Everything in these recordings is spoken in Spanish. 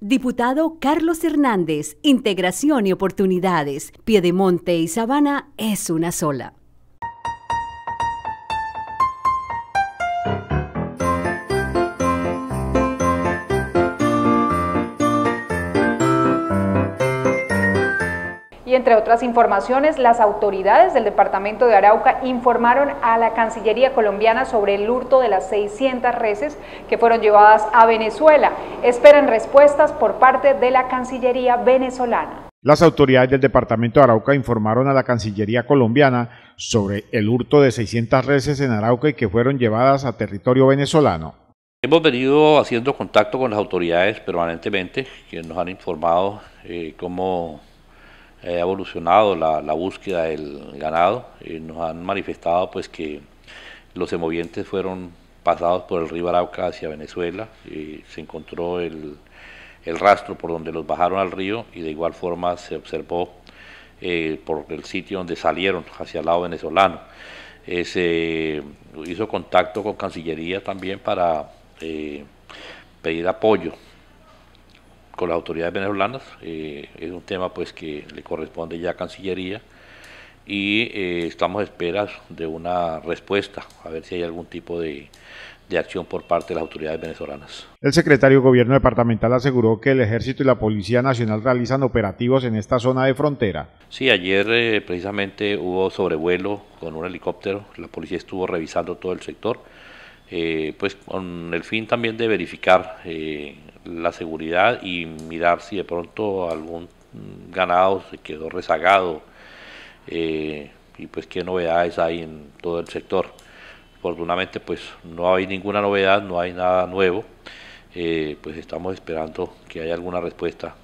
Diputado Carlos Hernández, Integración y Oportunidades, Piedemonte y Sabana es una sola. entre otras informaciones, las autoridades del departamento de Arauca informaron a la Cancillería colombiana sobre el hurto de las 600 reses que fueron llevadas a Venezuela. Esperan respuestas por parte de la Cancillería venezolana. Las autoridades del departamento de Arauca informaron a la Cancillería colombiana sobre el hurto de 600 reses en Arauca y que fueron llevadas a territorio venezolano. Hemos venido haciendo contacto con las autoridades permanentemente, que nos han informado eh, cómo ha evolucionado la, búsqueda del ganado. y nos han manifestado pues que los semovientes fueron pasados por el río Arauca hacia Venezuela, y se encontró el, rastro por donde los bajaron al río y de igual forma se observó eh, por el sitio donde salieron hacia el lado venezolano. Eh, se hizo contacto con Cancillería también para eh, pedir apoyo con las autoridades venezolanas. Eh, es un tema pues que le corresponde ya a Cancillería y eh, estamos a espera de una respuesta, a ver si hay algún tipo de, de acción por parte de las autoridades venezolanas. El secretario de Gobierno Departamental aseguró que el Ejército y la Policía Nacional realizan operativos en esta zona de frontera. Sí, ayer eh, precisamente hubo sobrevuelo con un helicóptero, la policía estuvo revisando todo el sector eh, pues con el fin también de verificar eh, la seguridad y mirar si de pronto algún ganado se quedó rezagado eh, y pues qué novedades hay en todo el sector. Afortunadamente pues no hay ninguna novedad, no hay nada nuevo, pues estamos esperando que haya alguna respuesta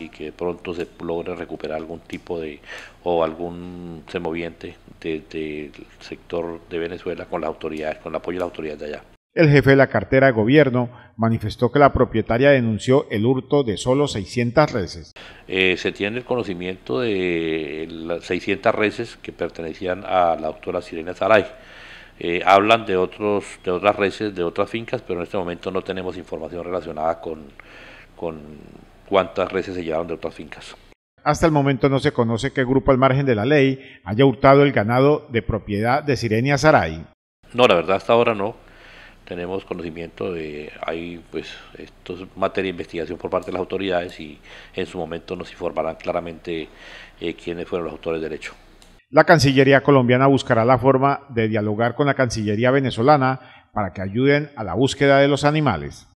y que pronto se logre recuperar algún tipo de o algún semoviente del sector de Venezuela con las autoridades, con el apoyo de las autoridades de allá. El jefe de la cartera de gobierno manifestó que la propietaria denunció el hurto de solo 600 reses. Eh, se tiene el conocimiento de las 600 reses que pertenecían a la doctora Sirena Saray. Eh, hablan de, otros, de otras reses, de otras fincas, pero en este momento no tenemos información relacionada con, con cuántas reses se llevaron de otras fincas. Hasta el momento no se conoce qué grupo al margen de la ley haya hurtado el ganado de propiedad de Sirenia Saray. No, la verdad hasta ahora no. Tenemos conocimiento de hay pues esto es materia de investigación por parte de las autoridades y en su momento nos informarán claramente eh, quiénes fueron los autores del hecho. La Cancillería colombiana buscará la forma de dialogar con la Cancillería venezolana para que ayuden a la búsqueda de los animales.